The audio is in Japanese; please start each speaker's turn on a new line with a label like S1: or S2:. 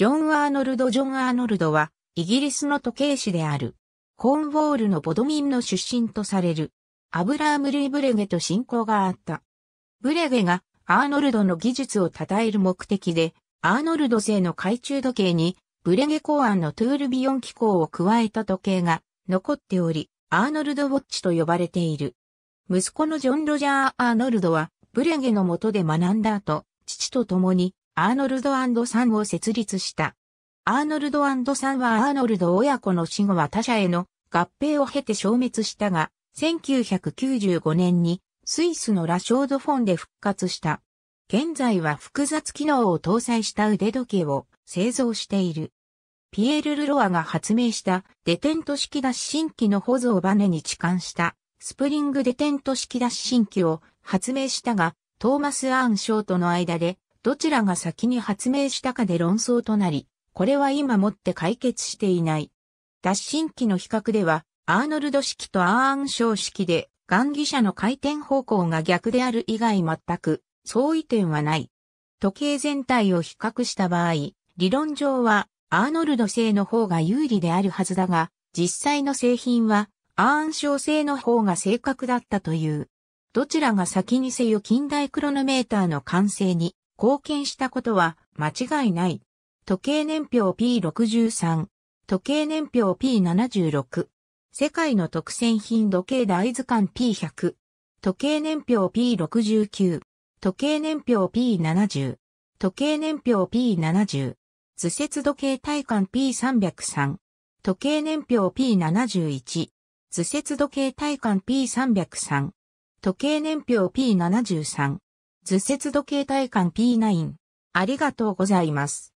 S1: ジョン・アーノルド・ジョン・アーノルドは、イギリスの時計師である。コーンウォールのボドミンの出身とされる。アブラーム・ルイ・ブレゲと親交があった。ブレゲがアーノルドの技術を称える目的で、アーノルド製の懐中時計に、ブレゲ考案のトゥールビヨン機構を加えた時計が残っており、アーノルド・ウォッチと呼ばれている。息子のジョン・ロジャー・アーノルドは、ブレゲの下で学んだ後、父と共にアーノルドサンを設立した。アーノルドサンはアーノルド親子の死後は他者への合併を経て消滅したが、1995年にスイスのラショードフォンで復活した。現在は複雑機能を搭載した腕時計を製造している。ピエール・ルロアが発明したデテント式脱進機の保存をバネに置換したスプリングデテント式脱進機を発明したが、トーマス・アーン・ショーとの間でどちらが先に発明したかで論争となり、これは今もって解決していない。脱進機の比較では、アーノルド式とアーン小式で、ンギ車の回転方向が逆である以外全く、相違点はない。時計全体を比較した場合、理論上は、アーノルド製の方が有利であるはずだが、実際の製品は、アーン小製の方が正確だったという。どちらが先にせよ近代クロノメーターの完成に貢献したことは間違いない。時計年表 P63、時計年表 P76、世界の特選品時計大図鑑 P100、時計年表 P69、時計年表 P70、時計年表 P70、図説時計体感 P303、時計年表 P71、図説時計体感 P303、時計年表 P73、図説時計体感 P9。ありがとうござ
S2: います。